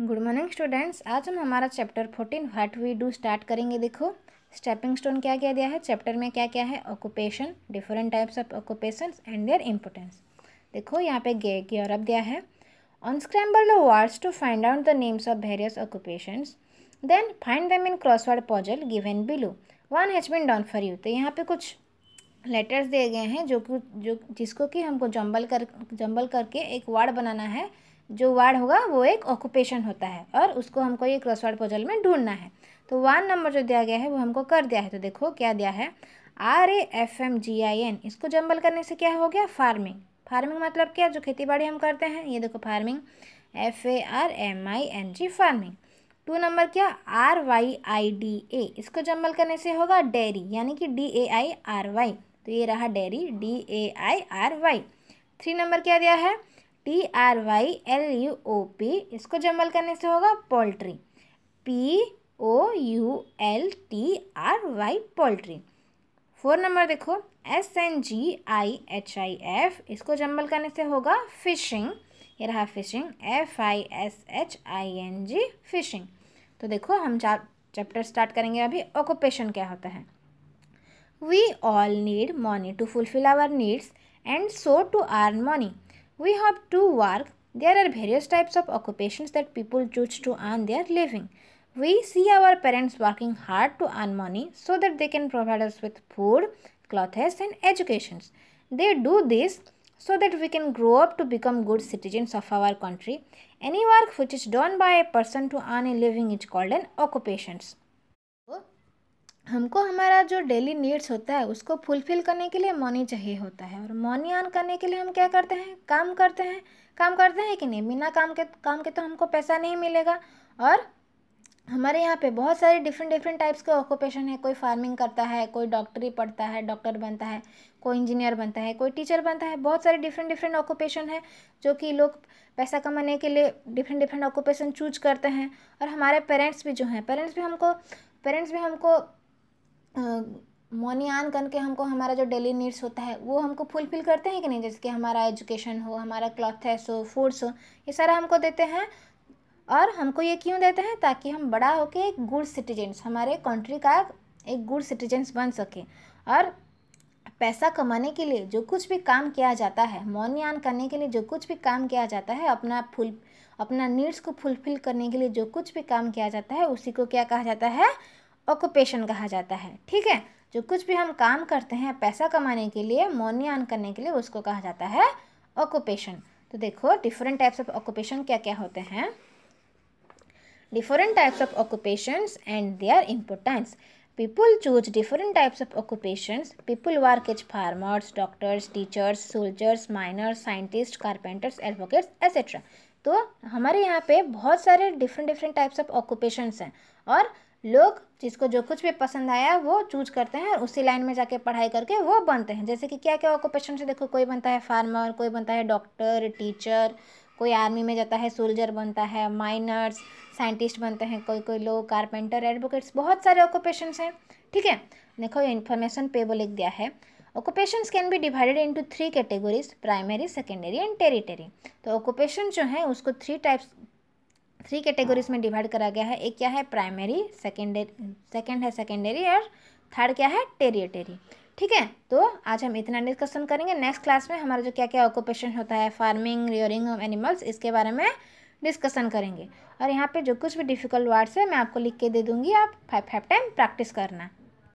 Good morning students आज हम हमारा chapter fourteen what we do start करेंगे देखो स्टेपिंग स्टोन क्या क्या दिया है चैप्टर में क्या क्या है occupation different types of occupation and their importance देखो यहाँ पे गे गियरअप दिया है unscramble the words to find out the names of various occupations then find them in crossword puzzle and below one has been done for you तो यहाँ पे कुछ लेटर्स दिए गए हैं जो कि जो जिसको कि हमको जम्बल कर जम्बल करके एक वर्ड बनाना है जो वर्ड होगा वो एक ऑक्यूपेशन होता है और उसको हमको ये क्रॉसवर्ड पजल में ढूंढना है तो वन नंबर जो दिया गया है वो हमको कर दिया है तो देखो क्या दिया है R A F M G I N इसको जम्बल करने से क्या हो गया फार्मिंग फार्मिंग मतलब क्या जो खेती बाड़ी हम करते हैं ये देखो farming F A R M I N G farming two number क्या R Y I D A इसको जम्बल करने से होगा डेयरी यानी कि D A I R Y तो ये रहा dairy D A I R Y three number क्या दिया है T R Y L U O P इसको जम्बल करने से होगा poultry P O U L T R Y poultry four number देखो S N G I H I F इसको जम्बल करने से होगा फिशिंग ये रहा fishing F I S H I N G fishing तो देखो हम चार चैप्टर स्टार्ट करेंगे अभी ऑक्यूपेशन क्या होता है we all need money to fulfil our needs and so to earn money we have to work. There are various types of occupations that people choose to earn their living. We see our parents working hard to earn money so that they can provide us with food, clothes and educations. They do this so that we can grow up to become good citizens of our country. Any work which is done by a person to earn a living is called an occupation. हमको हमारा जो daily needs होता है उसको fulfil करने के लिए money चाहिए होता है और मनी अर्न करने के लिए हम क्या करते हैं काम करते हैं काम करते हैं कि नहीं बिना काम के काम के तो हमको पैसा नहीं मिलेगा और हमारे यहाँ पे बहुत सारे डिफरेंट डिफरेंट टाइप्स के ऑक्यूपेशन है कोई फार्मिंग करता है कोई डॉक्टरी पढ़ता है डॉक्टर बनता है कोई इंजीनियर बनता है कोई टीचर बनता है बहुत सारे डिफरेंट डिफरेंट ऑक्यूपेशन है जो कि लोग पैसा कमाने के लिए डिफरेंट डिफरेंट ऑक्यूपेशन चूज करते हैं और हमारे पेरेंट्स भी जो हैं पेरेंट्स भी हमको पेरेंट्स भी हमको मनी आन करके हमको हमारा जो डेली नीड्स होता है वो हमको फुलफिल करते हैं कि नहीं जैसे कि हमारा एजुकेशन हो हमारा क्लॉथेस हो फूड्स हो ये सारा हमको देते हैं और हमको ये क्यों देते हैं ताकि हम बड़ा होकर एक गुड सिटीजन्स हमारे कंट्री का एक गुड सिटीजन्स बन सके और पैसा कमाने के लिए जो कुछ भी काम किया जाता है मौनी आन करने के लिए जो कुछ भी काम किया जाता है अपना फुल अपना नीड्स को फुलफिल करने के लिए जो कुछ भी काम किया जाता है उसी को क्या कहा जाता है ऑक्यूपेशन कहा जाता है ठीक है जो कुछ भी हम काम करते हैं पैसा कमाने के लिए मोनी ऑन करने के लिए उसको कहा जाता है ऑक्यूपेशन तो देखो डिफरेंट टाइप्स ऑफ ऑक्यूपेशन क्या क्या होते हैं different types of occupations and they are importance people choose different types of occupations people work is farmers doctors teachers soldiers miners scientist carpenters advocates etcetera तो हमारे यहाँ पे बहुत सारे different different types of occupations हैं और लोग जिसको जो कुछ भी पसंद आया वो चूज करते हैं और उसी लाइन में जाके पढ़ाई करके वो बनते हैं जैसे कि क्या क्या ऑक्यूपेशन से देखो कोई बनता है फार्मर कोई बनता है डॉक्टर टीचर कोई आर्मी में जाता है सोल्जर बनता है माइनर्स साइंटिस्ट बनते हैं कोई कोई लोग कारपेंटर एडवोकेट्स बहुत सारे ऑक्यूपेशंस हैं ठीक है देखो ये इन्फॉर्मेशन पे वो लिख दिया है occupations can be divided into three categories primary secondary and tertiary तो ऑक्यूपेशन जो है उसको थ्री टाइप्स थ्री कैटेगरीज में डिवाइड करा गया है एक क्या है प्राइमरी सेकेंडरी सेकेंड है सेकेंडरी और थर्ड क्या है टेरिटरी ठीक है तो आज हम इतना डिस्कशन करेंगे नेक्स्ट क्लास में हमारा जो क्या क्या ऑक्यूपेशन होता है फार्मिंग रियरिंग ऑफ एनिमल्स इसके बारे में डिस्कशन करेंगे और यहाँ पे जो कुछ भी डिफिकल्ट वर्ड्स है मैं आपको लिख के दे दूँगी आप फाइव फाइव टाइम प्रैक्टिस करना